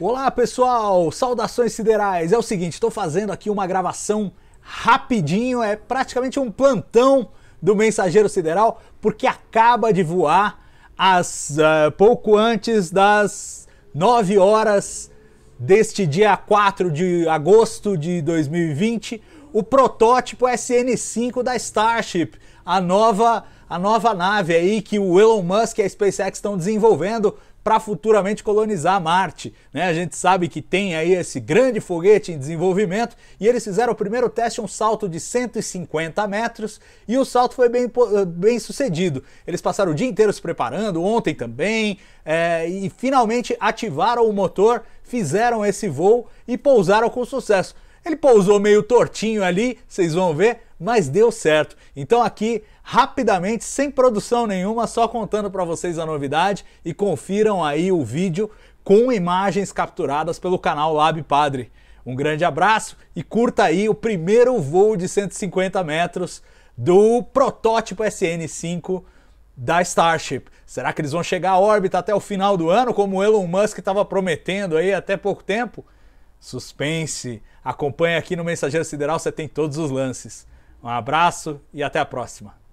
Olá pessoal, saudações siderais. É o seguinte, estou fazendo aqui uma gravação rapidinho, é praticamente um plantão do Mensageiro Sideral, porque acaba de voar às, uh, pouco antes das 9 horas deste dia 4 de agosto de 2020, o protótipo SN5 da Starship, a nova a nova nave aí que o Elon Musk e a SpaceX estão desenvolvendo para futuramente colonizar Marte. Né? A gente sabe que tem aí esse grande foguete em desenvolvimento e eles fizeram o primeiro teste, um salto de 150 metros e o salto foi bem, eh, bem sucedido. Eles passaram o dia inteiro se preparando, ontem também, é, e finalmente ativaram o motor, fizeram esse voo e pousaram com sucesso. Ele pousou meio tortinho ali, vocês vão ver, mas deu certo. Então aqui, rapidamente, sem produção nenhuma, só contando para vocês a novidade e confiram aí o vídeo com imagens capturadas pelo canal Lab Padre. Um grande abraço e curta aí o primeiro voo de 150 metros do protótipo SN5 da Starship. Será que eles vão chegar à órbita até o final do ano, como o Elon Musk estava prometendo aí até pouco tempo? suspense. Acompanhe aqui no Mensageiro Sideral, você tem todos os lances. Um abraço e até a próxima.